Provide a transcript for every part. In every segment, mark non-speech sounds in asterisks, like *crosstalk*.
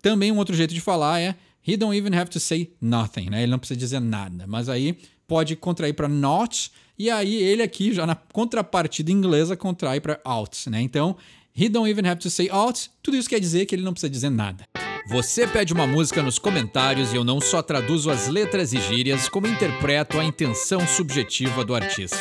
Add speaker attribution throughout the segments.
Speaker 1: Também um outro jeito de falar é he don't even have to say nothing, né? Ele não precisa dizer nada. Mas aí pode contrair para not e aí ele aqui já na contrapartida inglesa contrai para out, né? Então, he don't even have to say out. Tudo isso quer dizer que ele não precisa dizer nada. Você pede uma música nos comentários e eu não só traduzo as letras e gírias, como interpreto a intenção subjetiva do artista.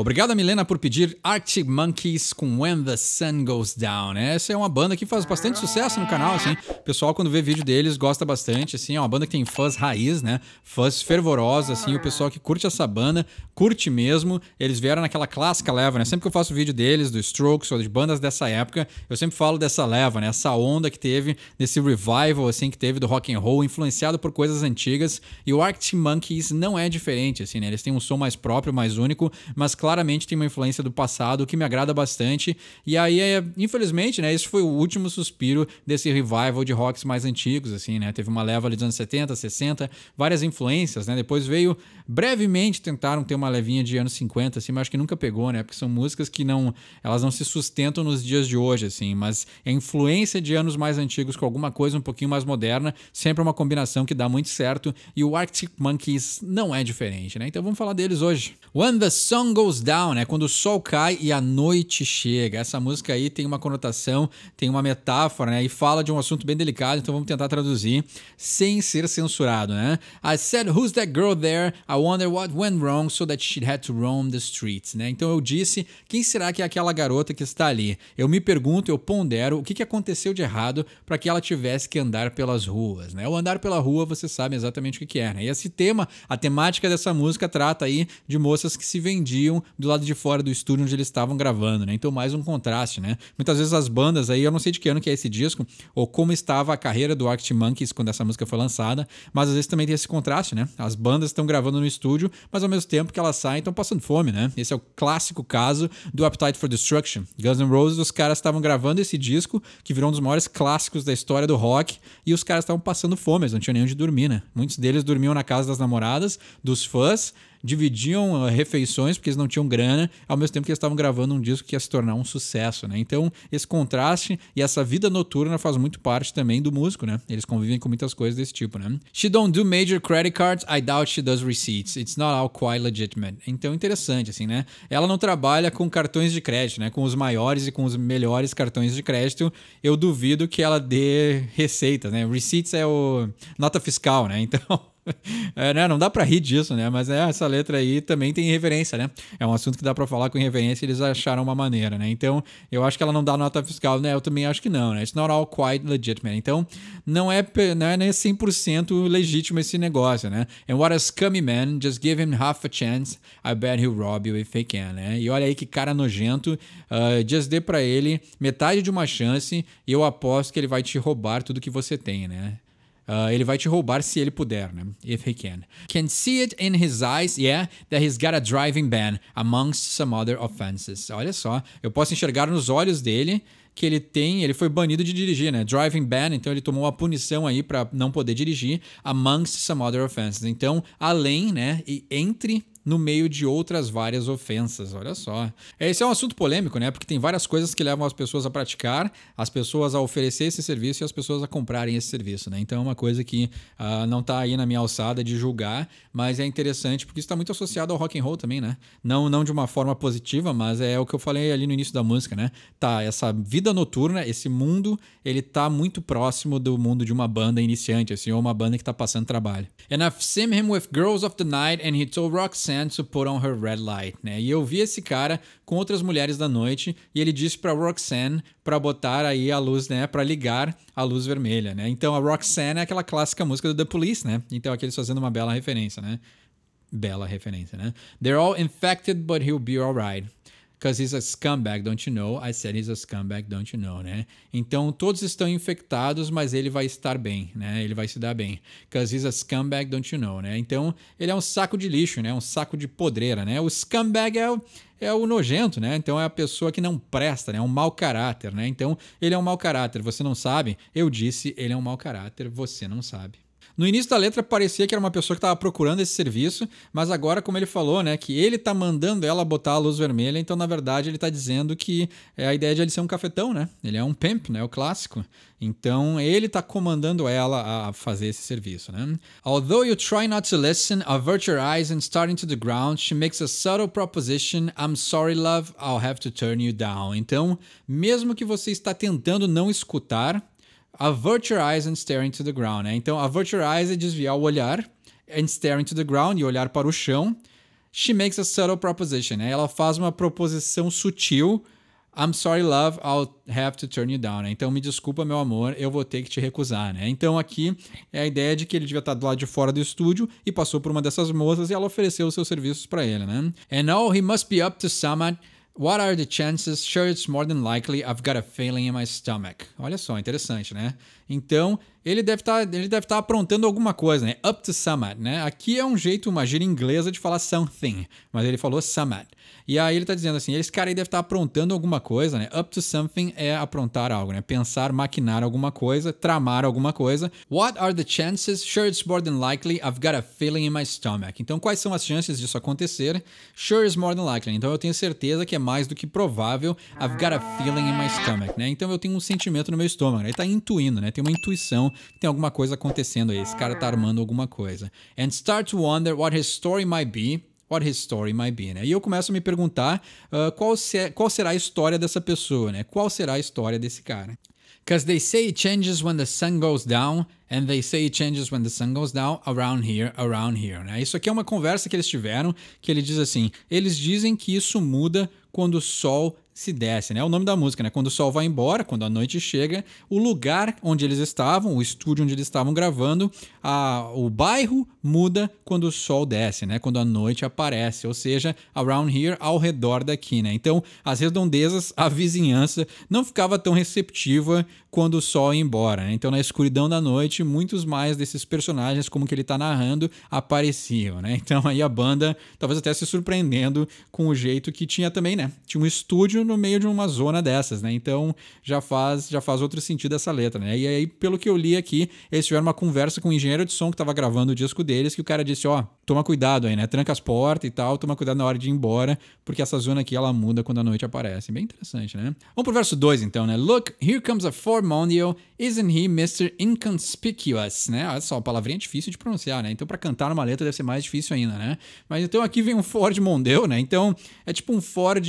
Speaker 1: Obrigado, Milena, por pedir Arctic Monkeys com When the Sun Goes Down. Essa é uma banda que faz bastante sucesso no canal, assim. O pessoal, quando vê vídeo deles, gosta bastante, assim. É uma banda que tem fãs raiz, né? Fãs fervorosos, assim. O pessoal que curte essa banda, curte mesmo. Eles vieram naquela clássica leva, né? Sempre que eu faço vídeo deles, do Strokes ou de bandas dessa época, eu sempre falo dessa leva, né? Essa onda que teve, desse revival, assim, que teve do rock and roll, influenciado por coisas antigas. E o Arctic Monkeys não é diferente, assim, né? Eles têm um som mais próprio, mais único, mas claro claramente tem uma influência do passado, que me agrada bastante. E aí, é, infelizmente, né, isso foi o último suspiro desse revival de rocks mais antigos, assim, né? Teve uma leva ali dos anos 70, 60, várias influências, né? Depois veio, brevemente tentaram ter uma levinha de anos 50, assim, mas acho que nunca pegou, né? Porque são músicas que não, elas não se sustentam nos dias de hoje, assim, mas a influência de anos mais antigos com alguma coisa um pouquinho mais moderna, sempre é uma combinação que dá muito certo, e o Arctic Monkeys não é diferente, né? Então vamos falar deles hoje. When the Song Goes Down é quando o sol cai e a noite chega. Essa música aí tem uma conotação, tem uma metáfora, né? E fala de um assunto bem delicado, então vamos tentar traduzir sem ser censurado, né? I said, Who's that girl there? I wonder what went wrong so that she had to roam the streets, né? Então eu disse, quem será que é aquela garota que está ali? Eu me pergunto, eu pondero o que, que aconteceu de errado para que ela tivesse que andar pelas ruas, né? O andar pela rua, você sabe exatamente o que, que é, né? E esse tema, a temática dessa música trata aí de moças que se vendiam do lado de fora do estúdio onde eles estavam gravando, né? Então, mais um contraste, né? Muitas vezes as bandas aí, eu não sei de que ano que é esse disco, ou como estava a carreira do Arctic Monkeys quando essa música foi lançada, mas às vezes também tem esse contraste, né? As bandas estão gravando no estúdio, mas ao mesmo tempo que elas saem, estão passando fome, né? Esse é o clássico caso do Appetite for Destruction. Guns N' Roses, os caras estavam gravando esse disco, que virou um dos maiores clássicos da história do rock, e os caras estavam passando fome, eles não tinham nem onde dormir, né? Muitos deles dormiam na casa das namoradas, dos fãs, dividiam eh, refeições porque eles não tinham grana, ao mesmo tempo que eles estavam gravando um disco que ia se tornar um sucesso, né? Então, esse contraste e essa vida noturna faz muito parte também do músico, né? Eles convivem com muitas coisas desse tipo, né? She don't do major credit cards, I doubt she does receipts. It's not all quite legitimate. Então, interessante, assim, né? Ela não trabalha com cartões de crédito, né? Com os maiores e com os melhores cartões de crédito, eu duvido que ela dê receitas, né? Receipts é o nota fiscal, né? *laughs* Então, *laughs* é, né? Não dá para rir disso, né? Mas é, essa letra aí também tem reverência, né? É um assunto que dá para falar com reverência, eles acharam uma maneira, né? Então, eu acho que ela não dá nota fiscal, né? Eu também acho que não, né? It's not all quite legitimate. Então, não é, não é 100% legítimo esse negócio, né? And what a scummy man, just give him half a chance, I bet he'll rob you if he can, né? E olha aí que cara nojento, uh, just dê para ele metade de uma chance e eu aposto que ele vai te roubar tudo que você tem, né? Uh, ele vai te roubar se ele puder, né? If he can. Can see it in his eyes, yeah, that he's got a driving ban, amongst some other offenses. Olha só, eu posso enxergar nos olhos dele que ele tem, ele foi banido de dirigir, né? Driving ban, então ele tomou uma punição aí para não poder dirigir, amongst some other offenses. Então, além, né, e entre no meio de outras várias ofensas. Olha só. Esse é um assunto polêmico, né? Porque tem várias coisas que levam as pessoas a praticar, as pessoas a oferecer esse serviço e as pessoas a comprarem esse serviço, né? Então é uma coisa que uh, não está aí na minha alçada de julgar, mas é interessante porque está muito associado ao rock and roll também, né? Não, não de uma forma positiva, mas é o que eu falei ali no início da música, né? Tá, essa vida noturna, esse mundo, ele tá muito próximo do mundo de uma banda iniciante, assim, ou uma banda que está passando trabalho. And I've seen him with Girls of the Night and he told Roxanne sand to put on her red light, né? E eu vi esse cara com outras mulheres da noite e ele disse para Roxanne para botar aí a luz, né, para ligar a luz vermelha, né? Então a Roxanne é aquela clássica música do The Police, né? Então aqui eles fazendo uma bela referência, né? Bela referência, né? They're all infected, but he'll be alright. Because he's a scumbag, don't you know? I said he's a scumbag, don't you know, né? Então todos estão infectados, mas ele vai estar bem, né? Ele vai se dar bem. Because he's a scumbag, don't you know, né? Então ele é um saco de lixo, né? Um saco de podreira, né? O scumbag é o é o nojento, né? Então é a pessoa que não presta, né? É um mau caráter, né? Então ele é um mau caráter, você não sabe? Eu disse, ele é um mau caráter, você não sabe. No início da letra parecia que era uma pessoa que estava procurando esse serviço, mas agora, como ele falou, né, que ele tá mandando ela botar a luz vermelha, então na verdade ele tá dizendo que é a ideia de ele ser um cafetão, né? Ele é um pimp, né? O clássico. Então ele tá comandando ela a fazer esse serviço, né? Although you try not to listen, avert your eyes and start into the ground, she makes a subtle proposition: I'm sorry, love, I'll have to turn you down. Então, mesmo que você está tentando não escutar, avert your eyes and stare into the ground. Né? Então, avert your eyes é desviar o olhar, and stare into the ground e olhar para o chão. She makes a subtle proposition. Né? Ela faz uma proposição sutil. I'm sorry, love, I'll have to turn you down. Né? Então, me desculpa, meu amor, eu vou ter que te recusar. Né? Então, aqui é a ideia de que ele devia estar do lado de fora do estúdio e passou por uma dessas moças e ela ofereceu os seus serviços para ele. Né? And oh, he must be up to some What are the chances? Sure, it's more than likely I've got a feeling in my stomach. Olha só, interessante, né? Então, ele deve tá, estar tá aprontando alguma coisa, né? Up to somewhat, né? Aqui é um jeito, uma gíria inglesa de falar something, mas ele falou somewhat. E aí ele está dizendo assim, esse cara aí deve estar tá aprontando alguma coisa, né? Up to something é aprontar algo, né? Pensar, maquinar alguma coisa, tramar alguma coisa. What are the chances? Sure, it's more than likely I've got a feeling in my stomach. Então, quais são as chances disso acontecer? Sure, it's more than likely. Né? Então, eu tenho certeza que é mais do que provável, I've got a feeling in my stomach, né? Então eu tenho um sentimento no meu estômago. Né? Ele tá intuindo, né? Tem uma intuição que tem alguma coisa acontecendo aí. Esse cara tá armando alguma coisa. And start to wonder what his story might be what his story might be, né? E eu começo a me perguntar uh, qual, se, qual será a história dessa pessoa, né? Qual será a história desse cara? Because they say it changes when the sun goes down, and they say it changes when the sun goes down, around here, around here. Né? Isso aqui é uma conversa que eles tiveram, que ele diz assim: eles dizem que isso muda quando o sol se desce, né? É o nome da música, né? Quando o sol vai embora, quando a noite chega, o lugar onde eles estavam, o estúdio onde eles estavam gravando, a, o bairro muda quando o sol desce, né? Quando a noite aparece, ou seja, around here, ao redor daqui, né? Então, as redondezas, a vizinhança não ficava tão receptiva quando o sol ia embora. Né? Então, na escuridão da noite, muitos mais desses personagens, como que ele tá narrando, apareciam, né? Então, aí a banda talvez até se surpreendendo com o jeito que tinha também, né? Tinha um estúdio no meio de uma zona dessas, né? Então já faz, já faz outro sentido essa letra, né? E aí, pelo que eu li aqui, eles tiveram uma conversa com o um engenheiro de som que estava gravando o disco deles, que o cara disse, ó, oh, toma cuidado aí, né? Tranca as portas e tal, toma cuidado na hora de ir embora, porque essa zona aqui ela muda quando a noite aparece. Bem interessante, né? Vamos pro verso 2 então, né? Look, here comes a Mondeo, isn't he Mr. Inconspicuous, né? Olha só, a palavrinha é difícil de pronunciar, né? Então para cantar uma letra deve ser mais difícil ainda, né? Mas então aqui vem um Ford Mondeo, né? Então é tipo um Ford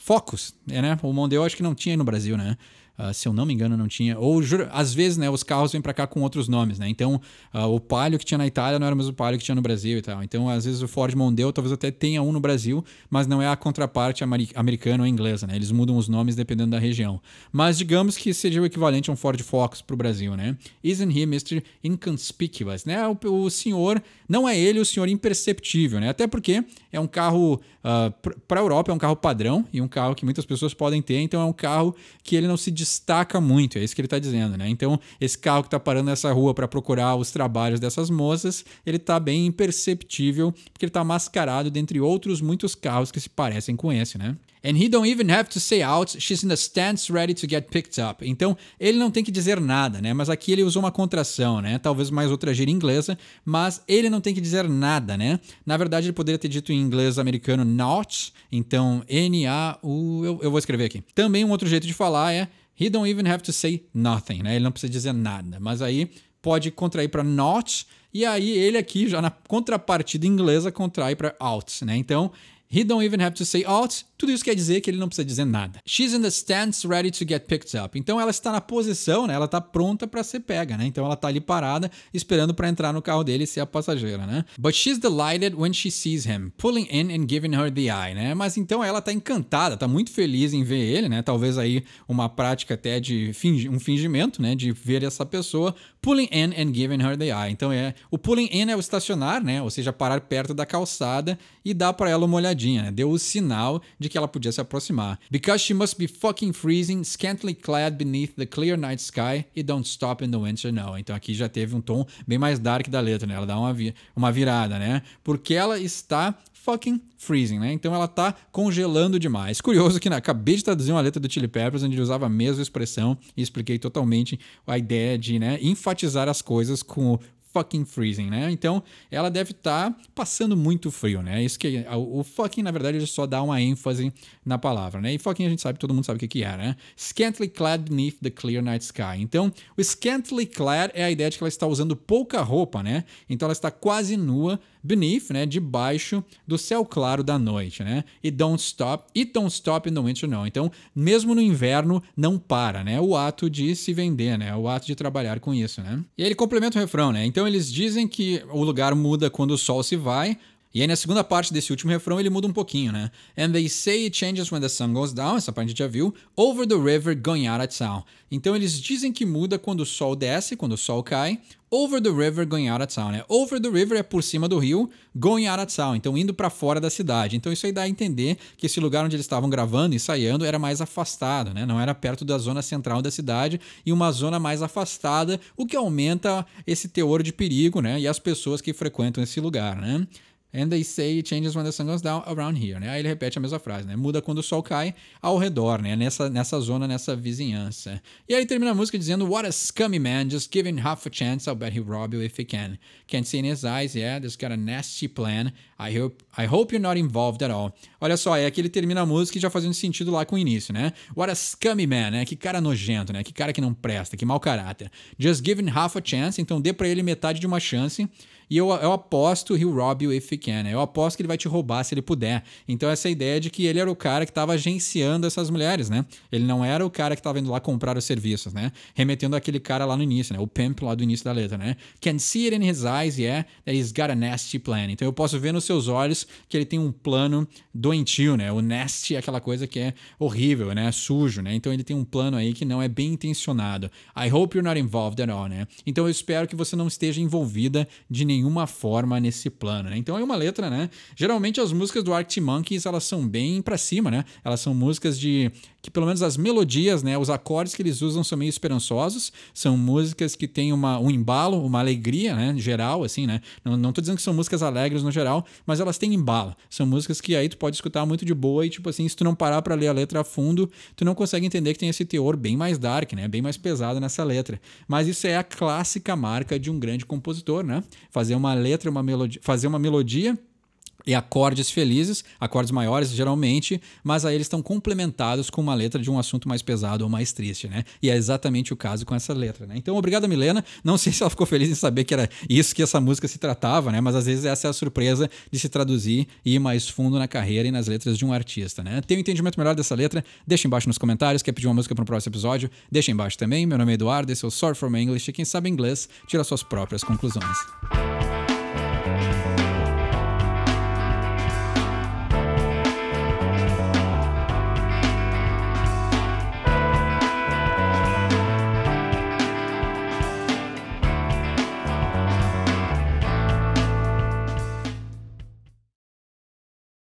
Speaker 1: Focus, né? O Mondeo acho que não tinha aí no Brasil, né? Uh, se eu não me engano, não tinha. Ou às vezes, né, os carros vêm para cá com outros nomes, né? Então, uh, o Palio que tinha na Itália não era o mesmo Palio que tinha no Brasil e tal. Então, às vezes o Ford Mondeo talvez até tenha um no Brasil, mas não é a contraparte americana ou inglesa, né? Eles mudam os nomes dependendo da região. Mas digamos que seja o equivalente a um Ford Focus para o Brasil, né? Isn't he Mr. Inconspicuous, né? O, o, senhor, não é ele o senhor imperceptível, né? Até porque é um carro, uh, ah, para a Europa, é um carro padrão e um carro que muitas pessoas podem ter, então é um carro que ele não se destaca muito, é isso que ele está dizendo, né? Então, esse carro que está parando nessa rua para procurar os trabalhos dessas moças, ele está bem imperceptível, porque ele está mascarado dentre outros muitos carros que se parecem com esse, né? And he don't even have to say out, she's in a stance ready to get picked up. Então, ele não tem que dizer nada, né? Mas aqui ele usou uma contração, né? Talvez mais outra gíria inglesa, mas ele não tem que dizer nada, né? Na verdade, ele poderia ter dito em inglês americano not, então N-A-U, eu, eu vou escrever aqui. Também um outro jeito de falar é he don't even have to say nothing, né? Ele não precisa dizer nada, mas aí pode contrair para not, e aí ele aqui, já na contrapartida inglesa, contrai para out, né? Então, He don't even have to say out. Tudo isso quer dizer que ele não precisa dizer nada. She's in the stance ready to get picked up. Então ela está na posição, né? Ela está pronta para ser pega, né? Então ela está ali parada esperando para entrar no carro dele e ser a passageira, né? But she's delighted when she sees him, pulling in and giving her the eye, né? Mas então ela está encantada, está muito feliz em ver ele, né? Talvez aí uma prática até de fingi um fingimento, né? De ver essa pessoa Pulling in and giving her the eye. Então é. O pulling in é o estacionar, né? Ou seja, parar perto da calçada e dar para ela uma olhadinha, né? Deu o sinal de que ela podia se aproximar. Because she must be fucking freezing, scantily clad beneath the clear night sky, It don't stop in the winter now. Então aqui já teve um tom bem mais dark da letra, né? Ela dá uma, vi uma virada, né? Porque ela está fucking freezing, né? Então ela tá congelando demais. Curioso que na, acabei de traduzir uma letra do Chili Peppers onde ele usava a mesma expressão e expliquei totalmente a ideia de, né, enfatizar as coisas com o fucking freezing, né? Então, ela deve estar tá passando muito frio, né? Isso que é, o, fucking, na verdade, ele só dá uma ênfase na palavra, né? E fucking a gente sabe, todo mundo sabe o que que é, né? Scantily clad beneath the clear night sky. Então, o scantily clad é a ideia de que ela está usando pouca roupa, né? Então, ela está quase nua beneath, né, debaixo do céu claro da noite, né? E don't stop, e don't stop in the winter não. Então, mesmo no inverno não para, né? O ato de se vender, né? O ato de trabalhar com isso, né? E aí ele complementa o refrão, né? Então eles dizem que o lugar muda quando o sol se vai, e aí na segunda parte desse último refrão ele muda um pouquinho, né? And they say it changes when the sun goes down, essa parte a gente já viu, over the river going out at Town. Então eles dizem que muda quando o sol desce, quando o sol cai, Over the river, going out of town. Né? Over the river é por cima do rio, going out of town. Então, indo para fora da cidade. Então, isso aí dá a entender que esse lugar onde eles estavam gravando, ensaiando, era mais afastado, né? Não era perto da zona central da cidade e uma zona mais afastada, o que aumenta esse teor de perigo, né? E as pessoas que frequentam esse lugar, né? And they say it changes when the sun goes down around here, né? Aí ele repete a mesma frase, né? Muda quando o sol cai ao redor, né? Nessa, nessa zona, nessa vizinhança. E aí termina a música dizendo What a scummy man, just giving half a chance, I'll bet he'll rob you if he can. Can't see in his eyes, yeah, this got a nasty plan. I hope, I hope you're not involved at all. Olha só, é que ele termina a música já fazendo sentido lá com o início, né? What a scummy man, né? Que cara nojento, né? Que cara que não presta, que mau caráter. Just giving half a chance, então dê para ele metade de uma chance. E eu, eu aposto he'll rob you if he can. Né? Eu aposto que ele vai te roubar se ele puder. Então essa é ideia de que ele era o cara que estava agenciando essas mulheres, né? Ele não era o cara que estava indo lá comprar os serviços, né? Remetendo aquele cara lá no início, né? O pimp lá do início da letra, né? Can see it in his eyes, yeah, that he's got a nasty plan. Então eu posso ver nos seus olhos que ele tem um plano doentio, né? O nasty é aquela coisa que é horrível, né? Sujo, né? Então ele tem um plano aí que não é bem intencionado. I hope you're not involved at all, né? Então eu espero que você não esteja envolvida de nenhum nenhuma forma nesse plano, né? Então é uma letra, né? Geralmente as músicas do Arctic Monkeys, elas são bem para cima, né? Elas são músicas de que pelo menos as melodias, né, os acordes que eles usam são meio esperançosos, são músicas que têm uma, um embalo, uma alegria, né, geral, assim, né, não, não tô dizendo que são músicas alegres no geral, mas elas têm embalo, são músicas que aí tu pode escutar muito de boa e, tipo assim, se tu não parar para ler a letra a fundo, tu não consegue entender que tem esse teor bem mais dark, né, bem mais pesado nessa letra, mas isso é a clássica marca de um grande compositor, né, fazer fazer uma letra, uma melodia, fazer uma melodia e acordes felizes, acordes maiores geralmente, mas aí eles estão complementados com uma letra de um assunto mais pesado ou mais triste, né? E é exatamente o caso com essa letra, né? Então, obrigado Milena. Não sei se ela ficou feliz em saber que era isso que essa música se tratava, né? Mas às vezes essa é a surpresa de se traduzir e ir mais fundo na carreira e nas letras de um artista, né? Tem um entendimento melhor dessa letra? Deixa embaixo nos comentários. Quer pedir uma música para um próximo episódio? Deixa embaixo também. Meu nome é Eduardo, esse é o Sorry From English. e Quem sabe inglês, tira suas próprias conclusões.